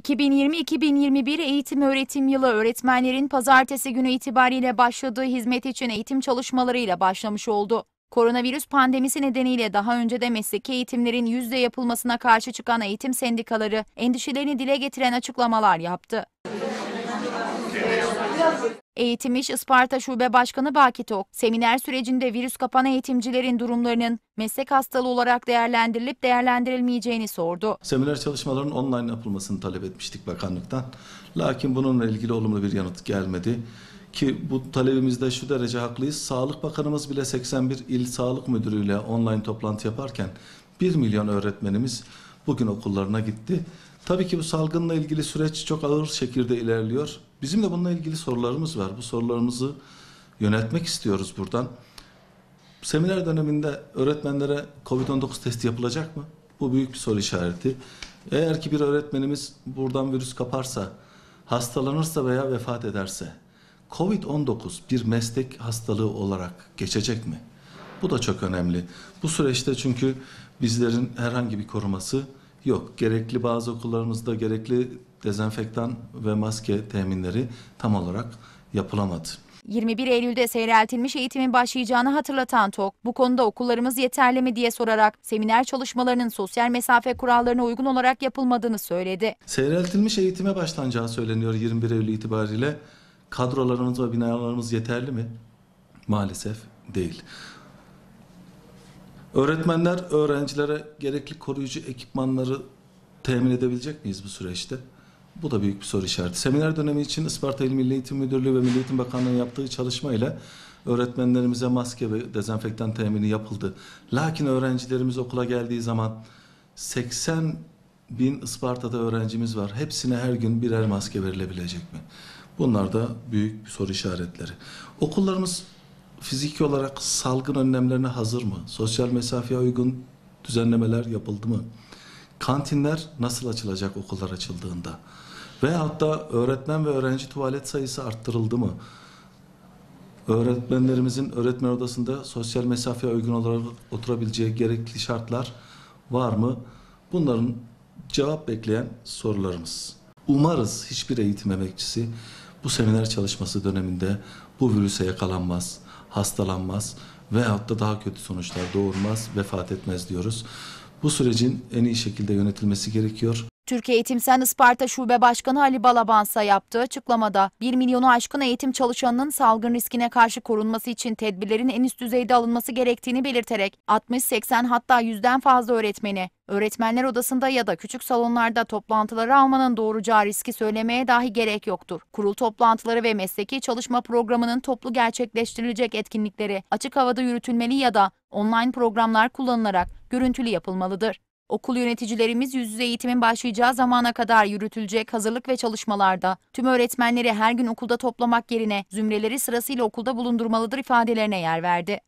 2020-2021 eğitim öğretim yılı öğretmenlerin pazartesi günü itibariyle başladığı hizmet için eğitim çalışmalarıyla başlamış oldu. Koronavirüs pandemisi nedeniyle daha önce de mesleki eğitimlerin yüzde yapılmasına karşı çıkan eğitim sendikaları endişelerini dile getiren açıklamalar yaptı. Eğitim İş Isparta Şube Başkanı Baki Tok, seminer sürecinde virüs kapan eğitimcilerin durumlarının meslek hastalığı olarak değerlendirilip değerlendirilmeyeceğini sordu. Seminer çalışmalarının online yapılmasını talep etmiştik bakanlıktan. Lakin bununla ilgili olumlu bir yanıt gelmedi. Ki bu talebimizde şu derece haklıyız. Sağlık Bakanımız bile 81 il sağlık müdürüyle online toplantı yaparken 1 milyon öğretmenimiz bugün okullarına gitti. Tabii ki bu salgınla ilgili süreç çok ağır şekilde ilerliyor. Bizim de bununla ilgili sorularımız var. Bu sorularımızı yönetmek istiyoruz buradan. Seminer döneminde öğretmenlere COVID-19 testi yapılacak mı? Bu büyük bir soru işareti. Eğer ki bir öğretmenimiz buradan virüs kaparsa, hastalanırsa veya vefat ederse COVID-19 bir meslek hastalığı olarak geçecek mi? Bu da çok önemli. Bu süreçte çünkü bizlerin herhangi bir koruması Yok, gerekli bazı okullarımızda gerekli dezenfektan ve maske teminleri tam olarak yapılamadı. 21 Eylül'de seyreltilmiş eğitimin başlayacağını hatırlatan TOK, bu konuda okullarımız yeterli mi diye sorarak seminer çalışmalarının sosyal mesafe kurallarına uygun olarak yapılmadığını söyledi. Seyreltilmiş eğitime başlanacağı söyleniyor 21 Eylül itibariyle. Kadrolarımız ve binalarımız yeterli mi? Maalesef değil. Öğretmenler öğrencilere gerekli koruyucu ekipmanları temin edebilecek miyiz bu süreçte? Bu da büyük bir soru işareti. Seminer dönemi için Isparta İl Milli Eğitim Müdürlüğü ve Milli Eğitim Bakanlığı yaptığı çalışma ile öğretmenlerimize maske ve dezenfektan temini yapıldı. Lakin öğrencilerimiz okula geldiği zaman 80 bin Isparta'da öğrencimiz var. Hepsine her gün birer maske verilebilecek mi? Bunlar da büyük bir soru işaretleri. Okullarımız fiziki olarak salgın önlemlerine hazır mı? Sosyal mesafeye uygun düzenlemeler yapıldı mı? Kantinler nasıl açılacak okullar açıldığında? Veyahut da öğretmen ve öğrenci tuvalet sayısı arttırıldı mı? Öğretmenlerimizin öğretmen odasında sosyal mesafeye uygun olarak oturabileceği gerekli şartlar var mı? Bunların cevap bekleyen sorularımız. Umarız hiçbir eğitim emekçisi bu seminer çalışması döneminde bu virüse yakalanmaz hastalanmaz veyahut da daha kötü sonuçlar doğurmaz, vefat etmez diyoruz. Bu sürecin en iyi şekilde yönetilmesi gerekiyor. Türkiye Eğitim Sen Isparta Şube Başkanı Ali Balabansa yaptığı açıklamada 1 milyonu aşkın eğitim çalışanının salgın riskine karşı korunması için tedbirlerin en üst düzeyde alınması gerektiğini belirterek 60-80 hatta 100'den fazla öğretmeni öğretmenler odasında ya da küçük salonlarda toplantıları almanın doğuracağı riski söylemeye dahi gerek yoktur. Kurul toplantıları ve mesleki çalışma programının toplu gerçekleştirilecek etkinlikleri açık havada yürütülmeli ya da online programlar kullanılarak görüntülü yapılmalıdır. Okul yöneticilerimiz yüz yüze eğitimin başlayacağı zamana kadar yürütülecek hazırlık ve çalışmalarda tüm öğretmenleri her gün okulda toplamak yerine zümreleri sırasıyla okulda bulundurmalıdır ifadelerine yer verdi.